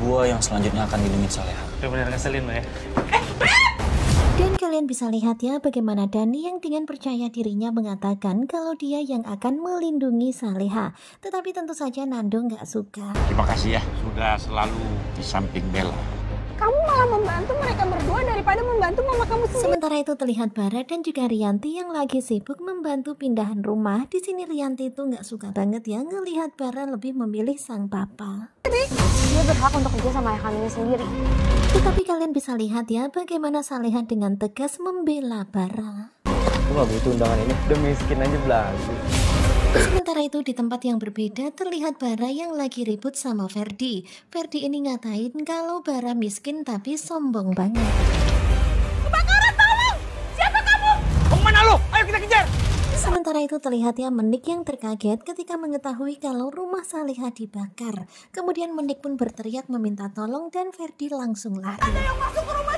gue yang selanjutnya akan dilimit Saleha. Benar-benar ngeselin, lo ya. Dan kalian bisa lihat ya bagaimana Dani yang dengan percaya dirinya mengatakan kalau dia yang akan melindungi Saleha. Tetapi tentu saja Nando nggak suka. Terima kasih ya sudah selalu di samping Bella kamu malah membantu mereka berdua daripada membantu mama kamu sendiri. Sementara itu terlihat Bara dan juga Rianti yang lagi sibuk membantu pindahan rumah. Di sini Rianti itu nggak suka banget ya ngelihat Bara lebih memilih sang papa. Dia berhak untuk kerja sama ayah kandungnya sendiri. Tetapi kalian bisa lihat ya bagaimana Saleha dengan tegas membela Bara. Aku nggak butuh undangan ini, udah miskin aja belagu. Sementara itu di tempat yang berbeda terlihat Bara yang lagi ribut sama Ferdi. Ferdi ini ngatain kalau Bara miskin tapi sombong banget. Kebakaran tolong! Siapa kamu? Kamu mana lo? Ayo kita kejar! Sementara itu terlihat ya Menik yang terkaget ketika mengetahui kalau rumah Saliha dibakar. Kemudian Menik pun berteriak meminta tolong dan Ferdi langsung lari. Ada yang masuk ke rumah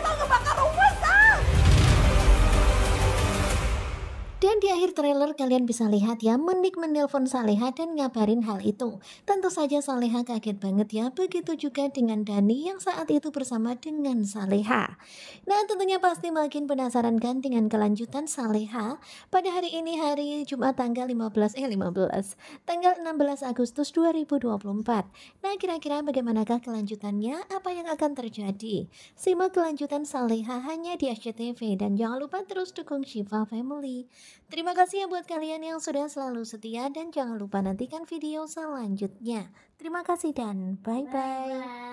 di akhir trailer kalian bisa lihat ya Menik menelpon Saleha dan ngabarin hal itu. Tentu saja Saleha kaget banget ya, begitu juga dengan Dani yang saat itu bersama dengan Saleha. Nah tentunya pasti makin penasaran kan dengan kelanjutan Saleha pada hari ini hari Jumat tanggal 15 eh 15 tanggal 16 Agustus 2024. Nah kira-kira bagaimanakah kelanjutannya? Apa yang akan terjadi? Simak kelanjutan Saleha hanya di SCTV dan jangan lupa terus dukung Shiva Family. Terima kasih ya buat kalian yang sudah selalu setia dan jangan lupa nantikan video selanjutnya. Terima kasih dan bye-bye.